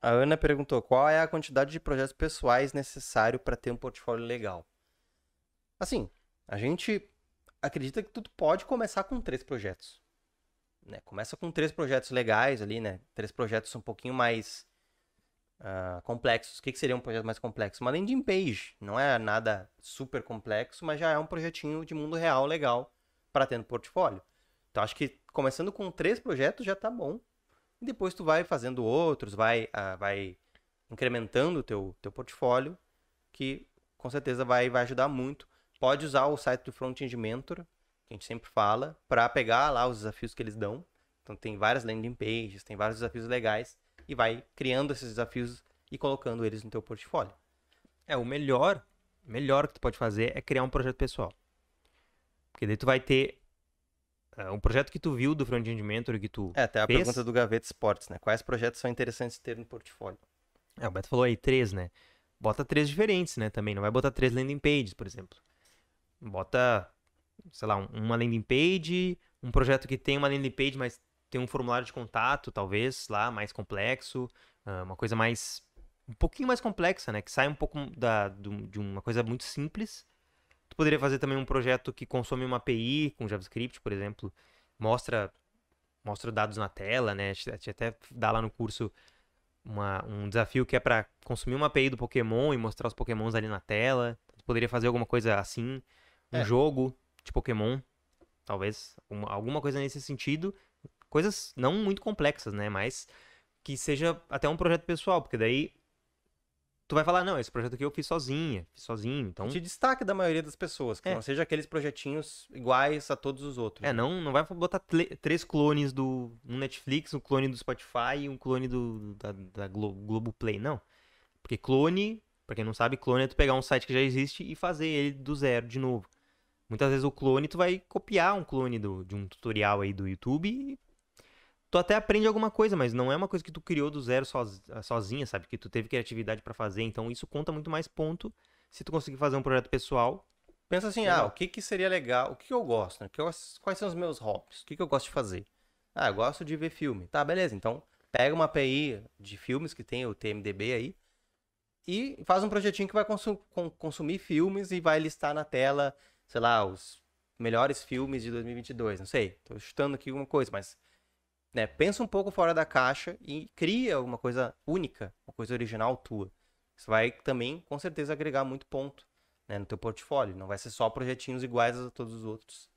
A Ana perguntou qual é a quantidade de projetos pessoais necessário para ter um portfólio legal. Assim, a gente acredita que tudo pode começar com três projetos. Né? Começa com três projetos legais ali, né? Três projetos um pouquinho mais uh, complexos. O que, que, seria um projeto mais complexo? Uma landing page. Não é nada super complexo, mas já é um projetinho de mundo real legal para ter no portfólio. Então acho que começando com três projetos já tá bom. E depois tu vai fazendo outros, vai, ah, vai incrementando o teu, teu portfólio, que com certeza vai, vai ajudar muito. Pode usar o site do Frontend Mentor, que a gente sempre fala, para pegar lá os desafios que eles dão. Então tem várias landing pages, tem vários desafios legais, e vai criando esses desafios e colocando eles no teu portfólio. É, o melhor, melhor que tu pode fazer é criar um projeto pessoal. Porque daí tu vai ter é um projeto que tu viu do Frontend Mentor que tu. É, até a fez? pergunta do Gaveta Esportes, né? Quais projetos são interessantes ter no portfólio? É, o Beto falou aí três, né? Bota três diferentes, né? Também. Não vai botar três landing pages, por exemplo. Bota, sei lá, uma landing page, um projeto que tem uma landing page, mas tem um formulário de contato, talvez, lá, mais complexo, ah, uma coisa mais. um pouquinho mais complexa, né? Que sai um pouco da, de uma coisa muito simples Tu poderia fazer também um projeto que consome uma API com JavaScript, por exemplo, mostra mostra dados na tela, né? A gente até dá lá no curso uma, um desafio que é para consumir uma API do Pokémon e mostrar os Pokémons ali na tela. Tu poderia fazer alguma coisa assim, um é. jogo de Pokémon, talvez uma, alguma coisa nesse sentido. Coisas não muito complexas, né? Mas que seja até um projeto pessoal, porque daí tu vai falar, não, esse projeto aqui eu fiz sozinha, fiz sozinho, então... Te destaque da maioria das pessoas, que é. não seja aqueles projetinhos iguais a todos os outros. É, né? não, não vai botar três clones do um Netflix, um clone do Spotify e um clone do, da, da Glo Globoplay, não. Porque clone, pra quem não sabe, clone é tu pegar um site que já existe e fazer ele do zero de novo. Muitas vezes o clone, tu vai copiar um clone do, de um tutorial aí do YouTube e tu até aprende alguma coisa, mas não é uma coisa que tu criou do zero sozinha, sabe? Que tu teve criatividade para fazer, então isso conta muito mais ponto se tu conseguir fazer um projeto pessoal. Pensa assim, legal. ah, o que que seria legal, o que, eu gosto, né? Quais são os meus hobbies, o que, que eu gosto de fazer? Ah, eu gosto de ver filme. Tá, beleza, então pega uma API de filmes que tem o TMDB aí e faz um projetinho que vai consu consumir filmes e vai listar na tela, sei lá, os melhores filmes de 2022, não sei, tô chutando aqui alguma coisa, mas né? Pensa um pouco fora da caixa e cria alguma coisa única, uma coisa original tua. Isso vai também, com certeza, agregar muito ponto né, no teu portfólio. Não vai ser só projetinhos iguais a todos os outros.